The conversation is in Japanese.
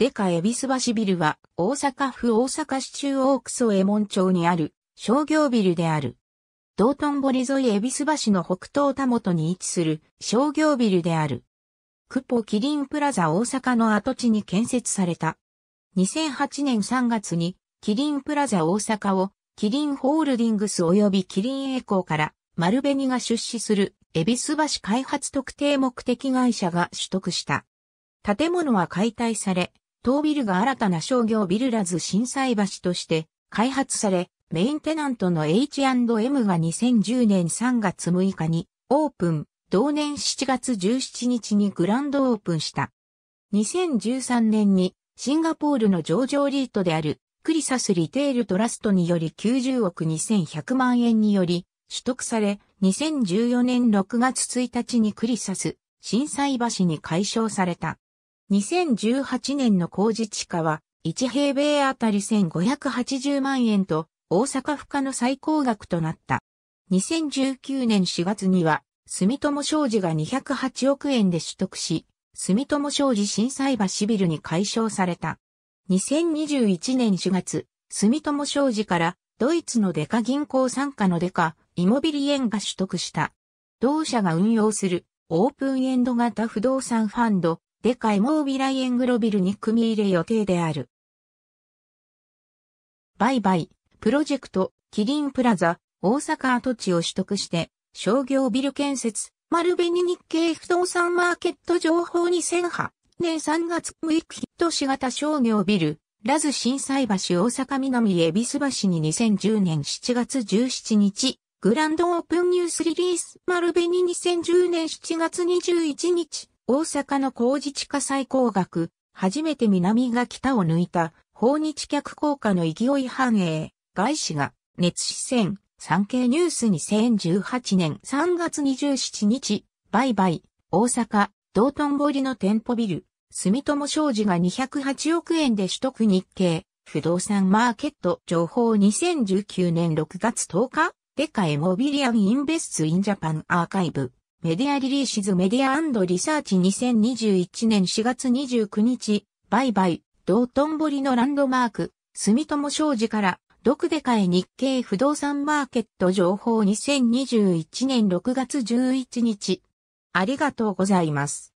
デカエビス橋ビルは大阪府大阪市中央区曽江門町にある商業ビルである。道頓堀沿いエビス橋の北東田元に位置する商業ビルである。クポキリンプラザ大阪の跡地に建設された。2008年3月にキリンプラザ大阪をキリンホールディングス及びキリン栄光から丸紅が出資するエビス橋開発特定目的会社が取得した。建物は解体され、当ビルが新たな商業ビルラズ震災橋として開発され、メインテナントの H&M が2010年3月6日にオープン、同年7月17日にグランドオープンした。2013年にシンガポールの上場リートであるクリサスリテールトラストにより90億2100万円により取得され、2014年6月1日にクリサス、震災橋に解消された。2018年の工事地価は1平米あたり1580万円と大阪府下の最高額となった。2019年4月には住友商事が208億円で取得し、住友商事震災橋ビルに解消された。2021年4月、住友商事からドイツのデカ銀行傘下のデカ、イモビリエンが取得した。同社が運用するオープンエンド型不動産ファンド、デカいモービライエングロビルに組み入れ予定である。バイバイ、プロジェクト、キリンプラザ、大阪跡地を取得して、商業ビル建設、丸紅日経不動産マーケット情報2008年3月6日ヒット市型商業ビル、ラズ震災橋大阪南恵比寿橋に2010年7月17日、グランドオープンニュースリリース、丸紅2010年7月21日、大阪の工事地下最高額、初めて南が北を抜いた、訪日客効果の勢い繁栄、外資が、熱視線、産経ニュース2018年3月27日、売買、大阪、道頓堀の店舗ビル、住友商事が208億円で取得日経、不動産マーケット情報2019年6月10日、デカエモビリアンインベスツインジャパンアーカイブ。メディアリリーシズメディアリサーチ2021年4月29日、バイバイ、道頓堀のランドマーク、住友商事から、独で買え。日経不動産マーケット情報2021年6月11日。ありがとうございます。